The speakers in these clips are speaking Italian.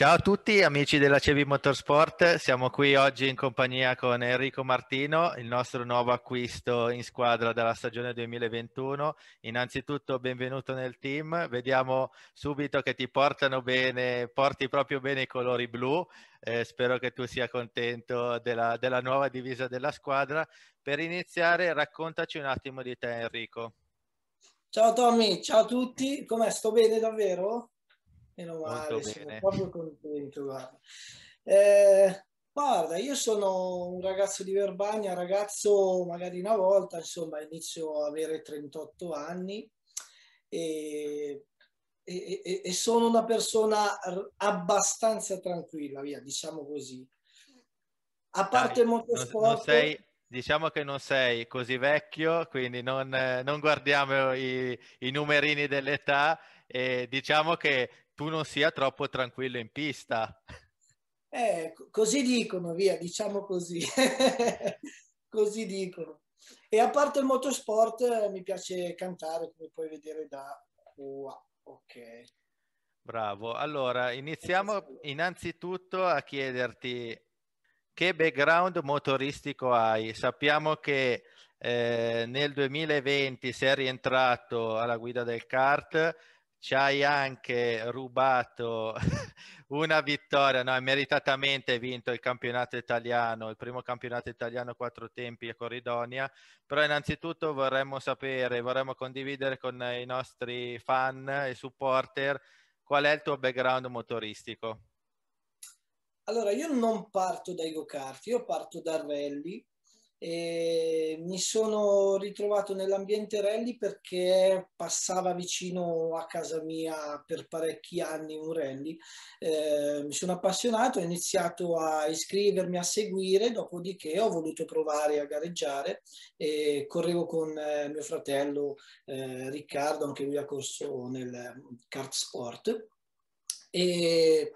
Ciao a tutti amici della Cevi Motorsport, siamo qui oggi in compagnia con Enrico Martino, il nostro nuovo acquisto in squadra dalla stagione 2021. Innanzitutto benvenuto nel team, vediamo subito che ti portano bene, porti proprio bene i colori blu, eh, spero che tu sia contento della, della nuova divisa della squadra. Per iniziare raccontaci un attimo di te Enrico. Ciao Tommy, ciao a tutti, come sto bene davvero? meno male, sono proprio contento. Guarda. Eh, guarda. io sono un ragazzo di Verbania, ragazzo magari una volta, insomma, inizio a avere 38 anni e, e, e sono una persona abbastanza tranquilla, via, diciamo così. A parte molto motorsport... sei diciamo che non sei così vecchio, quindi non, non guardiamo i, i, numerini dell'età e diciamo che tu non sia troppo tranquillo in pista. Eh, così dicono, via, diciamo così. così dicono. E a parte il motorsport, eh, mi piace cantare, come puoi vedere da qua. Ok. Bravo. Allora, iniziamo ecco innanzitutto a chiederti che background motoristico hai. Sappiamo che eh, nel 2020 sei rientrato alla guida del kart ci hai anche rubato una vittoria, no, hai meritatamente vinto il campionato italiano, il primo campionato italiano quattro tempi a Corridonia, però innanzitutto vorremmo sapere, vorremmo condividere con i nostri fan e supporter qual è il tuo background motoristico. Allora, io non parto dai go-kart, io parto da rally, e ehm, mi sono ritrovato nell'ambiente rally perché passava vicino a casa mia per parecchi anni un rally. Eh, mi sono appassionato, ho iniziato a iscrivermi, a seguire, dopodiché ho voluto provare a gareggiare e correvo con eh, mio fratello eh, Riccardo, anche lui ha corso nel mm, kart sport. E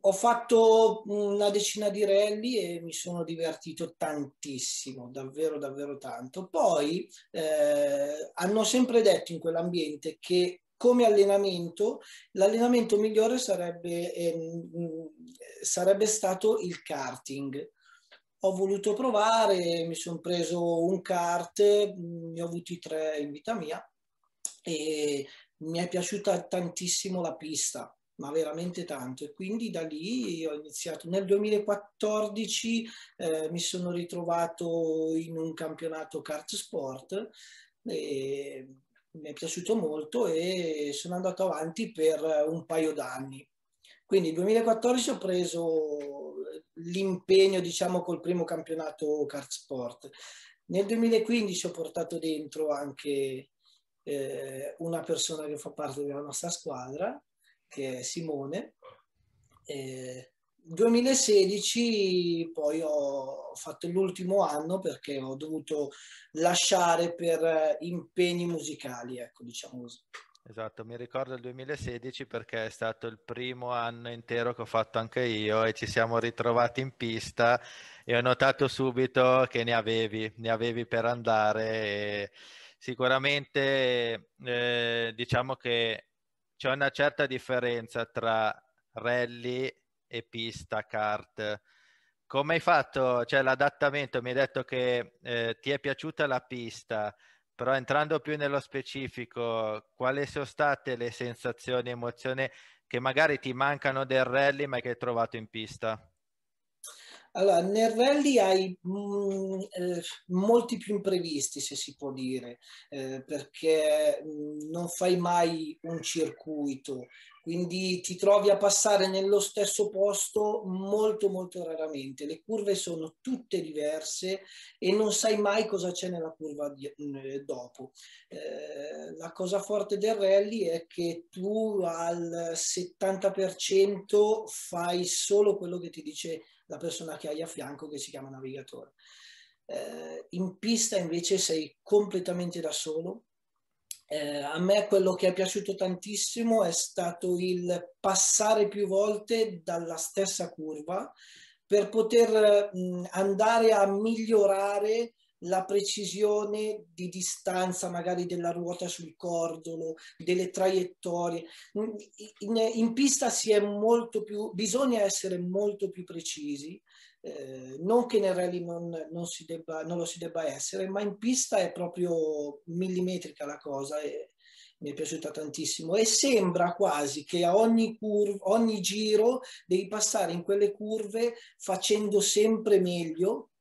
ho fatto una decina di rally e mi sono divertito tantissimo, davvero, davvero tanto. Poi eh, hanno sempre detto in quell'ambiente che come allenamento, l'allenamento migliore sarebbe, eh, sarebbe stato il karting. Ho voluto provare, mi sono preso un kart, ne ho avuti tre in vita mia e mi è piaciuta tantissimo la pista ma veramente tanto e quindi da lì ho iniziato. Nel 2014 eh, mi sono ritrovato in un campionato kart sport e mi è piaciuto molto e sono andato avanti per un paio d'anni. Quindi nel 2014 ho preso l'impegno, diciamo, col primo campionato kart sport. Nel 2015 ho portato dentro anche eh, una persona che fa parte della nostra squadra che è Simone. Eh, 2016 poi ho fatto l'ultimo anno perché ho dovuto lasciare per eh, impegni musicali, ecco diciamo così. Esatto, mi ricordo il 2016 perché è stato il primo anno intero che ho fatto anche io e ci siamo ritrovati in pista e ho notato subito che ne avevi, ne avevi per andare. sicuramente eh, diciamo che c'è una certa differenza tra rally e pista kart. Come hai fatto? Cioè, l'adattamento, mi hai detto che eh, ti è piaciuta la pista, però entrando più nello specifico, quali sono state le sensazioni, emozioni che magari ti mancano del rally ma che hai trovato in pista? Allora, nel rally hai mh, mm, eh, molti più imprevisti, se si può dire, eh, perché mh, mm, non fai mai un circuito, quindi ti trovi a passare nello stesso posto molto molto raramente. Le curve sono tutte diverse e non sai mai cosa c'è nella curva di, mh, mm, dopo. Eh, la cosa forte del rally è che tu al 70% fai solo quello che ti dice la persona che hai a fianco che si chiama navigatore. Eh, in pista invece sei completamente da solo. Eh, a me quello che è piaciuto tantissimo è stato il passare più volte dalla stessa curva per poter mh, eh, andare a migliorare la precisione di distanza magari della ruota sul cordolo, delle traiettorie. Mm, in, in pista più, bisogna essere molto più precisi, eh, non che nel rally non, non, debba, non, lo si debba essere, ma in pista è proprio millimetrica la cosa. E, mi è piaciuta tantissimo e sembra quasi che a ogni, curva, ogni giro devi passare in quelle curve facendo sempre meglio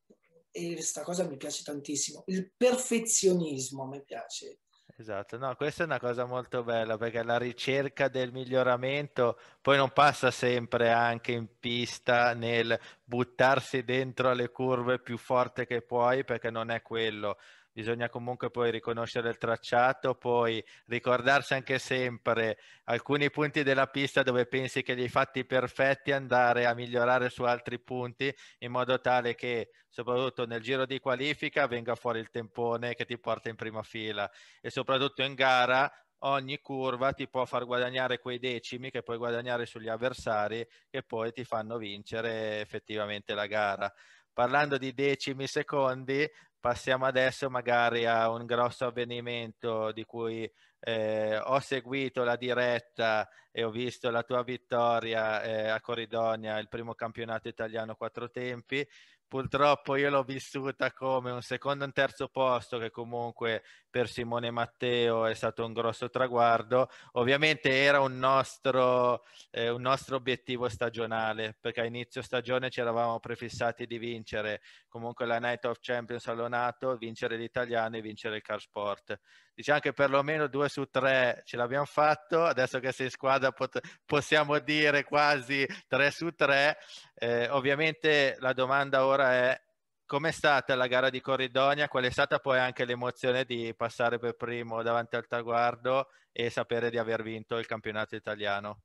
e questa cosa mi piace tantissimo. Il perfezionismo mi piace. Esatto, no, questa è una cosa molto bella perché la ricerca del miglioramento poi non passa sempre anche in pista nel buttarsi dentro alle curve più forte che puoi perché non è quello bisogna comunque poi riconoscere il tracciato, poi ricordarsi anche sempre alcuni punti della pista dove pensi che li hai fatti perfetti, andare a migliorare su altri punti in modo tale che soprattutto nel giro di qualifica venga fuori il tempone che ti porta in prima fila e soprattutto in gara ogni curva ti può far guadagnare quei decimi che puoi guadagnare sugli avversari che poi ti fanno vincere effettivamente la gara parlando di decimi secondi, passiamo adesso magari a un grosso avvenimento di cui eh, ho seguito la diretta e ho visto la tua vittoria eh, a Coridonia, il primo campionato italiano quattro tempi, purtroppo io l'ho vissuta come un secondo e un terzo posto che comunque per Simone Matteo è stato un grosso traguardo. Ovviamente era un nostro, eh, un nostro obiettivo stagionale perché a inizio stagione ci eravamo prefissati di vincere comunque la Night of Champions a Lonato, vincere l'italiano e vincere il Car Sport diciamo che perlomeno due su tre ce l'abbiamo fatto, adesso che sei in squadra pot- possiamo dire quasi tre su tre. Eh, ovviamente la domanda ora è com'è stata la gara di Corridonia, qual è stata poi anche l'emozione di passare per primo davanti al traguardo e sapere di aver vinto il campionato italiano?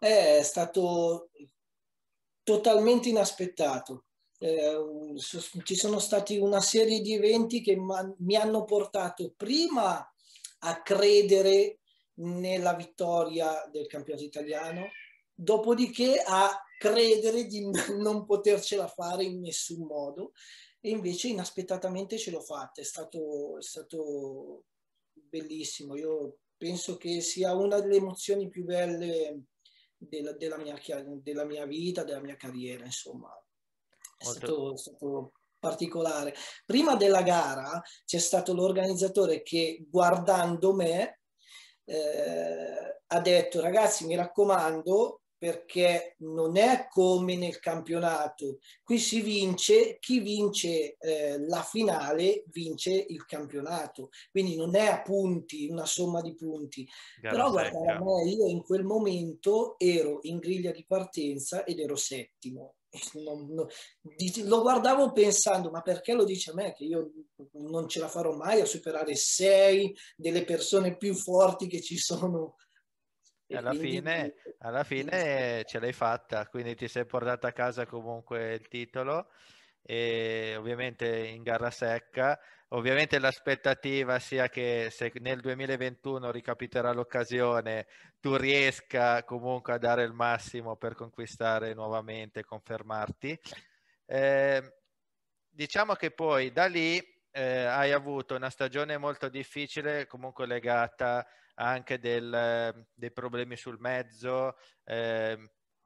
Eh, è stato totalmente inaspettato, eh, ci sono stati una serie di eventi che mi hanno portato prima a credere nella vittoria del campionato italiano, dopodiché a credere di non potercela fare in nessun modo e invece inaspettatamente ce l'ho fatta, è stato, è stato bellissimo, io penso che sia una delle emozioni più belle della, della, mia, della mia vita, della mia carriera, insomma, è stato, stato particolare. Prima della gara c'è stato l'organizzatore che guardando me eh, ha detto ragazzi mi raccomando perché non è come nel campionato, qui si vince, chi vince eh, la finale vince il campionato, quindi non è a punti, una somma di punti. Gara Però guarda, io in quel momento ero in griglia di partenza ed ero settimo non, non, lo guardavo pensando, ma perché lo dice a me che io non ce la farò mai a superare sei delle persone più forti che ci sono? Alla, quindi... fine, alla fine ce l'hai fatta, quindi ti sei portata a casa comunque il titolo e ovviamente in gara secca Ovviamente l'aspettativa sia che se nel 2021 ricapiterà l'occasione tu riesca comunque a dare il massimo per conquistare nuovamente, confermarti. Eh, diciamo che poi da lì eh, hai avuto una stagione molto difficile, comunque legata anche del, dei problemi sul mezzo. Eh,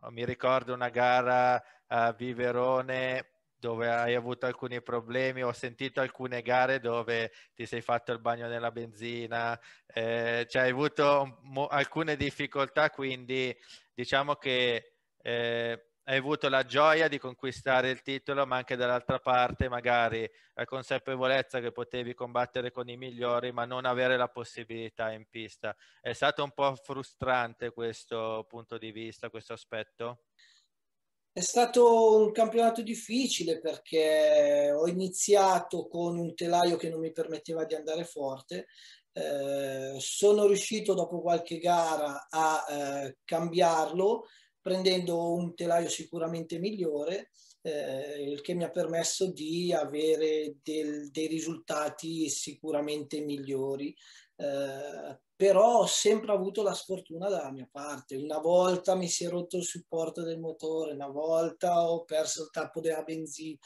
mi ricordo una gara a Viverone dove hai avuto alcuni problemi, ho sentito alcune gare dove ti sei fatto il bagno nella benzina, eh, cioè hai avuto mo- alcune difficoltà, quindi diciamo che eh, hai avuto la gioia di conquistare il titolo, ma anche dall'altra parte magari la consapevolezza che potevi combattere con i migliori, ma non avere la possibilità in pista. È stato un po' frustrante questo punto di vista, questo aspetto? È stato un campionato difficile perché ho iniziato con un telaio che non mi permetteva di andare forte. Eh, sono riuscito dopo qualche gara a eh, cambiarlo prendendo un telaio sicuramente migliore, eh, il che mi ha permesso di avere del, dei risultati sicuramente migliori. Eh, però ho sempre avuto la sfortuna dalla mia parte. Una volta mi si è rotto il supporto del motore, una volta ho perso il tappo della benzina,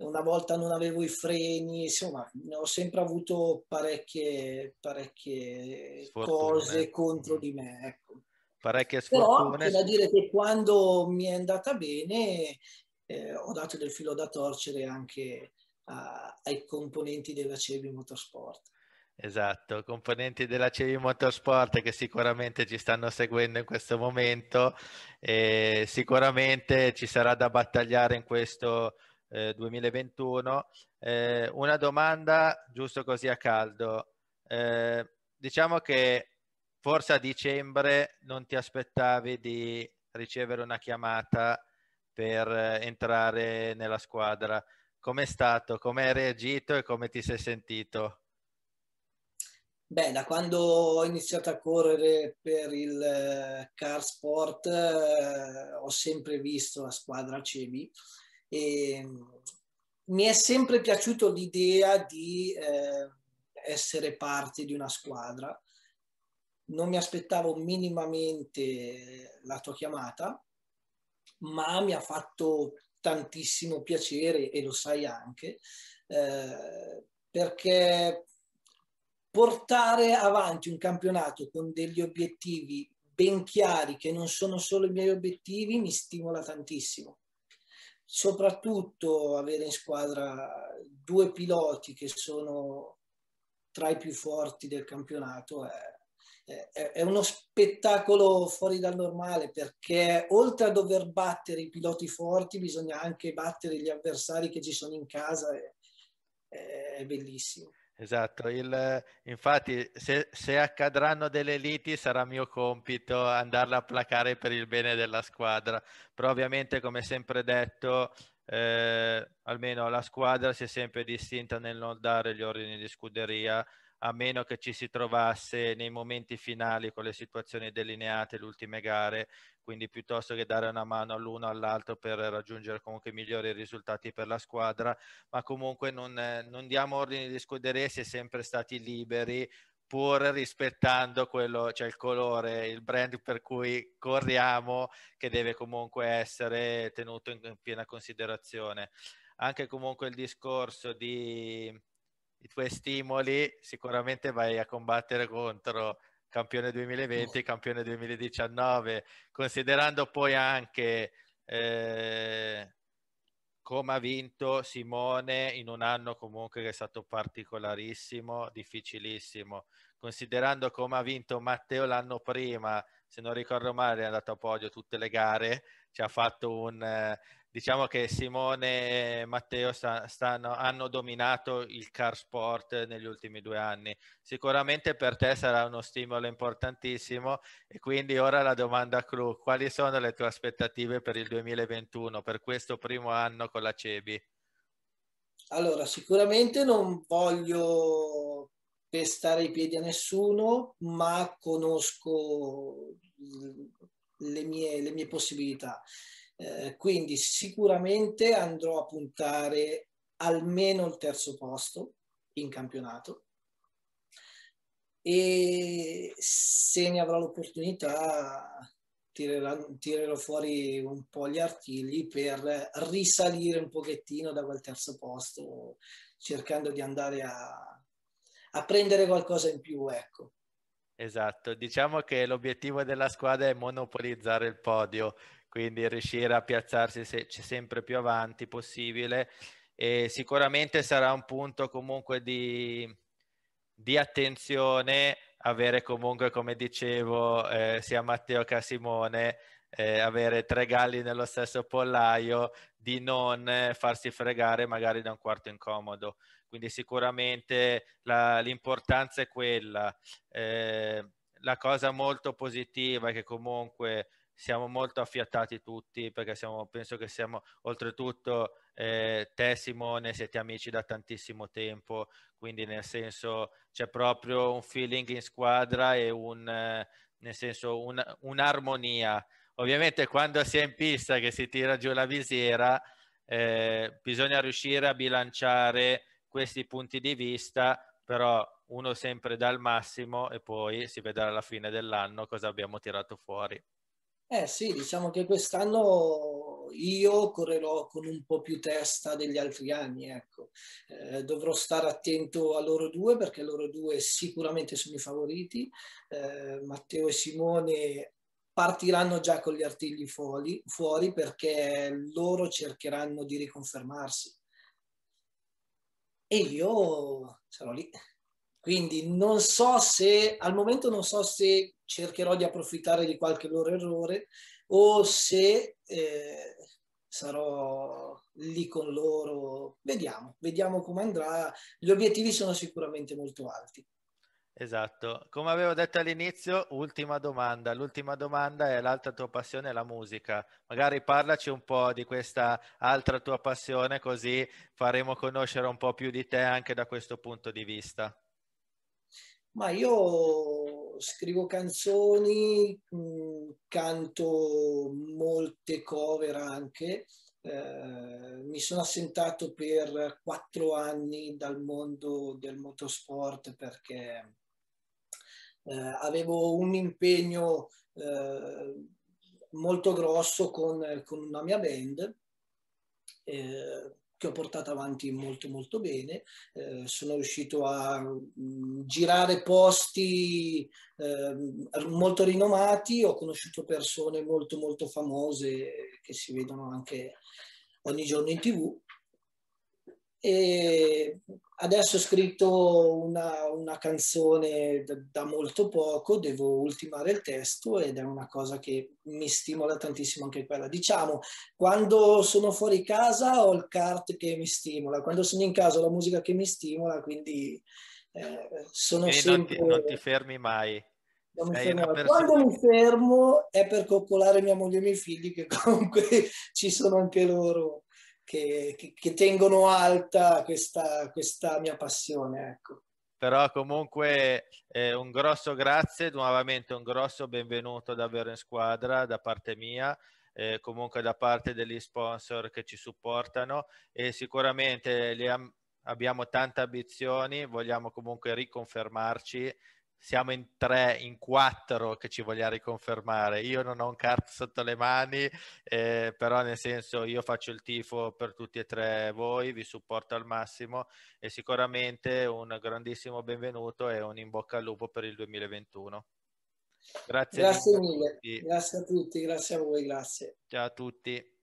una volta non avevo i freni, insomma, ho sempre avuto parecchie, parecchie cose eh. contro mm. di me. Ecco. Parecchie sfortune. Però c'è da dire che quando mi è andata bene eh, ho dato del filo da torcere anche a, ai componenti della Cebi Motorsport. Esatto, componenti della CV Motorsport che sicuramente ci stanno seguendo in questo momento e sicuramente ci sarà da battagliare in questo eh, 2021. Eh, una domanda giusto così a caldo. Eh, diciamo che forse a dicembre non ti aspettavi di ricevere una chiamata per eh, entrare nella squadra. Com'è stato? Come hai reagito e come ti sei sentito? Beh, da quando ho iniziato a correre per il eh, car sport eh, ho sempre visto la squadra Cevi e mm, mi è sempre piaciuta l'idea di eh, essere parte di una squadra. Non mi aspettavo minimamente la tua chiamata, ma mi ha fatto tantissimo piacere e lo sai anche eh, perché portare avanti un campionato con degli obiettivi ben chiari, che non sono solo i miei obiettivi, mi stimola tantissimo. Soprattutto avere in squadra due piloti che sono tra i più forti del campionato è, è, è uno spettacolo fuori dal normale perché oltre a dover battere i piloti forti bisogna anche battere gli avversari che ci sono in casa, è, è bellissimo. Esatto, il, infatti se, se, accadranno delle liti sarà mio compito andarla a placare per il bene della squadra, però ovviamente come sempre detto, eh, almeno la squadra si è sempre distinta nel non dare gli ordini di scuderia a meno che ci si trovasse nei momenti finali con le situazioni delineate, le ultime gare, quindi piuttosto che dare una mano all'uno o all'altro per raggiungere comunque migliori risultati per la squadra, ma comunque non, non diamo ordini di scuderia, si è sempre stati liberi pur rispettando quello, cioè il colore, il brand per cui corriamo, che deve comunque essere tenuto in, in piena considerazione. Anche comunque il discorso di, i tuoi stimoli, sicuramente vai a combattere contro campione 2020, campione 2019, considerando poi anche eh, come ha vinto Simone in un anno comunque che è stato particolarissimo, difficilissimo, considerando come ha vinto Matteo l'anno prima, se non ricordo male è andato a podio tutte le gare, ci ha fatto un... Diciamo che Simone e Matteo sta, stanno, hanno dominato il car sport negli ultimi due anni. Sicuramente per te sarà uno stimolo importantissimo e quindi ora la domanda a quali sono le tue aspettative per il 2021, per questo primo anno con la CEBI? Allora, sicuramente non voglio pestare i piedi a nessuno, ma conosco le mie, le mie possibilità. Eh, quindi sicuramente andrò a puntare almeno il terzo posto in campionato e se ne avrò l'opportunità tirerò, tirerò fuori un po' gli artigli per risalire un pochettino da quel terzo posto cercando di andare a, a prendere qualcosa in più ecco Esatto, diciamo che l'obiettivo della squadra è monopolizzare il podio, quindi riuscire a piazzarsi se- sempre più avanti possibile e sicuramente sarà un punto comunque di, di attenzione avere comunque, come dicevo, eh, sia Matteo che Simone eh, avere tre galli nello stesso pollaio, di non eh, farsi fregare magari da un quarto incomodo. Quindi sicuramente la, l'importanza è quella. Eh, la cosa molto positiva è che comunque siamo molto affiattati tutti perché siamo, penso che siamo oltretutto eh, te Simone siete amici da tantissimo tempo quindi nel senso c'è proprio un feeling in squadra e un, eh, nel senso un, un'armonia Ovviamente quando si è in pista che si tira giù la visiera, eh, bisogna riuscire a bilanciare questi punti di vista, però uno sempre dal massimo e poi si vedrà alla fine dell'anno cosa abbiamo tirato fuori. Eh sì, diciamo che quest'anno io correrò con un po' più testa degli altri anni, ecco. Eh, dovrò stare attento a loro due perché loro due sicuramente sono i favoriti. Eh, Matteo e Simone partiranno già con gli artigli fuori, fuori perché loro cercheranno di riconfermarsi. E io sarò lì. Quindi non so se, al momento non so se cercherò di approfittare di qualche loro errore o se eh, sarò lì con loro. Vediamo, vediamo come andrà. Gli obiettivi sono sicuramente molto alti. Esatto, come avevo detto all'inizio, ultima domanda. L'ultima domanda è l'altra tua passione è la musica. Magari parlaci un po' di questa altra tua passione, così faremo conoscere un po' più di te anche da questo punto di vista. Ma io scrivo canzoni, mm, canto molte cover anche. Eh, mi sono assentato per quattro anni dal mondo del motorsport perché eh, avevo un impegno eh, molto grosso con, con, una mia band eh, che ho portato avanti molto molto bene, eh, sono riuscito a mh, mm, girare posti eh, molto rinomati, ho conosciuto persone molto molto famose che si vedono anche ogni giorno in tv e Adesso ho scritto una, una canzone da, da, molto poco, devo ultimare il testo ed è una cosa che mi stimola tantissimo anche quella. Diciamo, quando sono fuori casa ho il kart che mi stimola, quando sono in casa ho la musica che mi stimola, quindi eh, sono quindi sempre... Non ti, non ti fermi mai. Non Mi fermo mai. Quando mi fermo è per coccolare mia moglie e i miei figli, che comunque ci sono anche loro che, che, che tengono alta questa, questa mia passione. Ecco però comunque eh, un grosso grazie, nuovamente un grosso benvenuto davvero in squadra da parte mia, eh, comunque da parte degli sponsor che ci supportano e sicuramente am- abbiamo tante ambizioni, vogliamo comunque riconfermarci siamo in tre, in quattro che ci voglia riconfermare. Io non ho un card sotto le mani, eh, però nel senso io faccio il tifo per tutti e tre voi, vi supporto al massimo e sicuramente un grandissimo benvenuto e un in bocca al lupo per il 2021. Grazie, grazie mille, grazie a tutti, grazie a voi, grazie. Ciao a tutti.